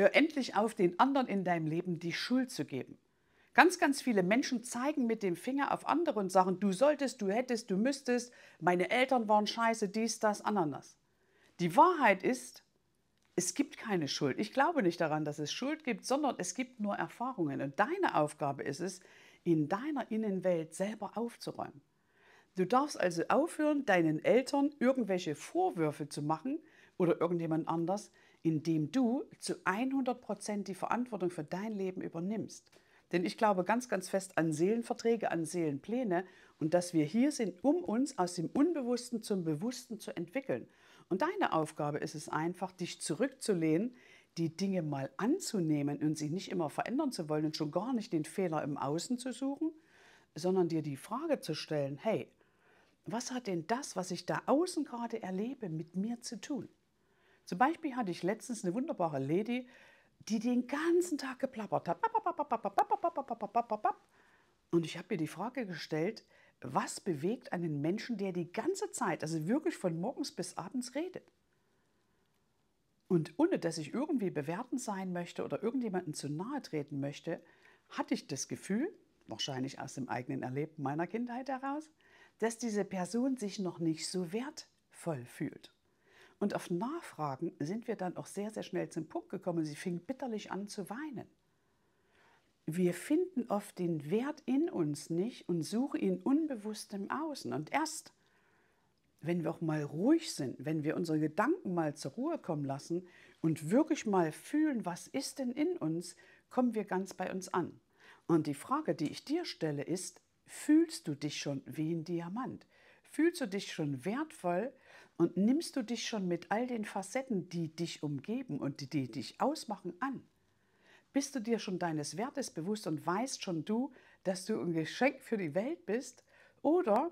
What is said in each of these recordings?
Hör endlich auf, den anderen in deinem Leben die Schuld zu geben. Ganz, ganz viele Menschen zeigen mit dem Finger auf andere und sagen, du solltest, du hättest, du müsstest, meine Eltern waren scheiße, dies, das, anderes. Die Wahrheit ist, es gibt keine Schuld. Ich glaube nicht daran, dass es Schuld gibt, sondern es gibt nur Erfahrungen. Und deine Aufgabe ist es, in deiner Innenwelt selber aufzuräumen. Du darfst also aufhören, deinen Eltern irgendwelche Vorwürfe zu machen oder irgendjemand anders, indem du zu 100% die Verantwortung für dein Leben übernimmst. Denn ich glaube ganz, ganz fest an Seelenverträge, an Seelenpläne und dass wir hier sind, um uns aus dem Unbewussten zum Bewussten zu entwickeln. Und deine Aufgabe ist es einfach, dich zurückzulehnen, die Dinge mal anzunehmen und sie nicht immer verändern zu wollen und schon gar nicht den Fehler im Außen zu suchen, sondern dir die Frage zu stellen, hey, was hat denn das, was ich da außen gerade erlebe, mit mir zu tun? Zum Beispiel hatte ich letztens eine wunderbare Lady, die den ganzen Tag geplappert hat. Und ich habe mir die Frage gestellt, was bewegt einen Menschen, der die ganze Zeit, also wirklich von morgens bis abends redet? Und ohne dass ich irgendwie bewertend sein möchte oder irgendjemanden zu nahe treten möchte, hatte ich das Gefühl, wahrscheinlich aus dem eigenen Erleben meiner Kindheit heraus, dass diese Person sich noch nicht so wertvoll fühlt. Und auf Nachfragen sind wir dann auch sehr, sehr schnell zum Punkt gekommen. Sie fing bitterlich an zu weinen. Wir finden oft den Wert in uns nicht und suchen ihn unbewusst im Außen. Und erst, wenn wir auch mal ruhig sind, wenn wir unsere Gedanken mal zur Ruhe kommen lassen und wirklich mal fühlen, was ist denn in uns, kommen wir ganz bei uns an. Und die Frage, die ich dir stelle, ist, fühlst du dich schon wie ein Diamant? Fühlst du dich schon wertvoll und nimmst du dich schon mit all den Facetten, die dich umgeben und die, die dich ausmachen, an? Bist du dir schon deines Wertes bewusst und weißt schon du, dass du ein Geschenk für die Welt bist? Oder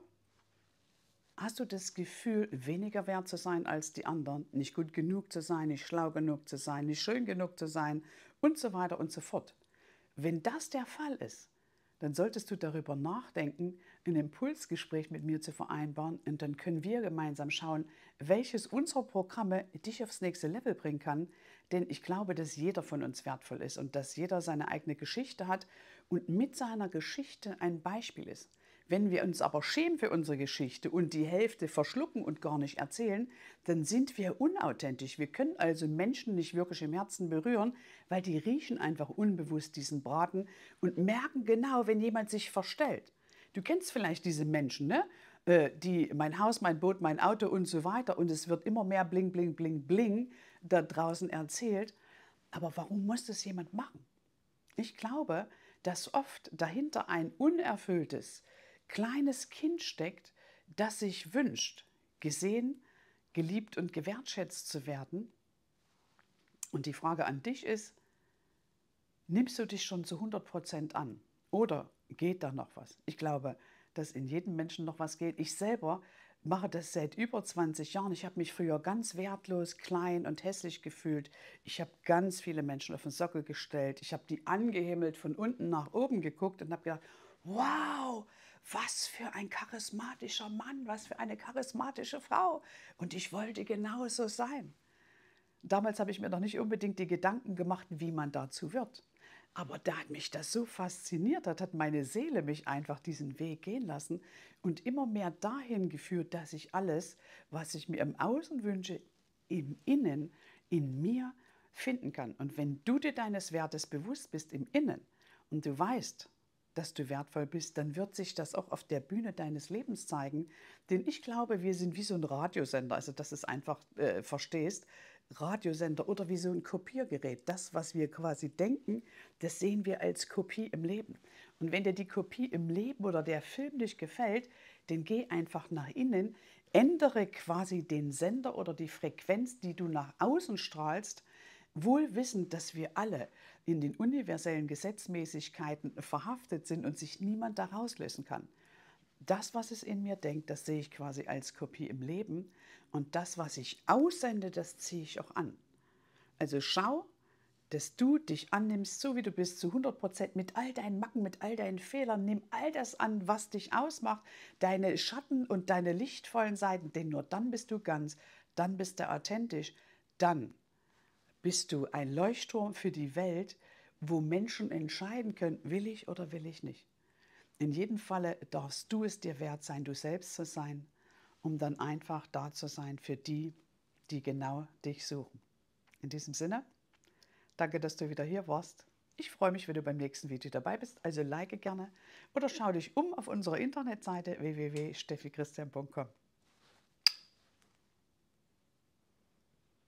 hast du das Gefühl, weniger wert zu sein als die anderen, nicht gut genug zu sein, nicht schlau genug zu sein, nicht schön genug zu sein und so weiter und so fort? Wenn das der Fall ist, dann solltest du darüber nachdenken, ein Impulsgespräch mit mir zu vereinbaren und dann können wir gemeinsam schauen, welches unserer Programme dich aufs nächste Level bringen kann, denn ich glaube, dass jeder von uns wertvoll ist und dass jeder seine eigene Geschichte hat und mit seiner Geschichte ein Beispiel ist. Wenn wir uns aber schämen für unsere Geschichte und die Hälfte verschlucken und gar nicht erzählen, dann sind wir unauthentisch. Wir können also Menschen nicht wirklich im Herzen berühren, weil die riechen einfach unbewusst diesen Braten und merken genau, wenn jemand sich verstellt. Du kennst vielleicht diese Menschen, ne? Äh, die mein Haus, mein Boot, mein Auto und so weiter. Und es wird immer mehr bling, bling, bling, bling da draußen erzählt. Aber warum muss das jemand machen? Ich glaube, dass oft dahinter ein unerfülltes, kleines Kind steckt, das sich wünscht, gesehen, geliebt und gewertschätzt zu werden. Und die Frage an dich ist, nimmst du dich schon zu 100 Prozent an? Oder geht da noch was? Ich glaube, dass in jedem Menschen noch was geht. Ich selber mache das seit über 20 Jahren. Ich habe mich früher ganz wertlos, klein und hässlich gefühlt. Ich habe ganz viele Menschen auf den Sockel gestellt. Ich habe die angehimmelt, von unten nach oben geguckt und habe gedacht, wow, was für ein charismatischer Mann, was für eine charismatische Frau. Und ich wollte genauso sein. Damals habe ich mir noch nicht unbedingt die Gedanken gemacht, wie man dazu wird. Aber da hat mich das so fasziniert, hat, hat meine Seele mich einfach diesen Weg gehen lassen und immer mehr dahin geführt, dass ich alles, was ich mir im Außen wünsche, im Innen, in mir finden kann. Und wenn du dir deines Wertes bewusst bist im Innen und du weißt, dass du wertvoll bist, dann wird sich das auch auf der Bühne deines Lebens zeigen. Denn ich glaube, wir sind wie so ein Radiosender, also dass du es einfach äh, verstehst, Radiosender oder wie so ein Kopiergerät. Das, was wir quasi denken, das sehen wir als Kopie im Leben. Und wenn dir die Kopie im Leben oder der Film nicht gefällt, dann geh einfach nach innen, ändere quasi den Sender oder die Frequenz, die du nach außen strahlst wohl wissend, dass wir alle in den universellen Gesetzmäßigkeiten verhaftet sind und sich niemand daraus lösen kann. Das, was es in mir denkt, das sehe ich quasi als Kopie im Leben und das, was ich aussende, das ziehe ich auch an. Also schau, dass du dich annimmst, so wie du bist, zu 100 Prozent, mit all deinen Macken, mit all deinen Fehlern. Nimm all das an, was dich ausmacht, deine Schatten und deine lichtvollen Seiten, denn nur dann bist du ganz, dann bist du authentisch, dann bist du ein Leuchtturm für die Welt, wo Menschen entscheiden können, will ich oder will ich nicht. In jedem Falle darfst du es dir wert sein, du selbst zu sein, um dann einfach da zu sein für die, die genau dich suchen. In diesem Sinne, danke, dass du wieder hier warst. Ich freue mich, wenn du beim nächsten Video dabei bist, also like gerne oder schau dich um auf unserer Internetseite www.steffichristian.com.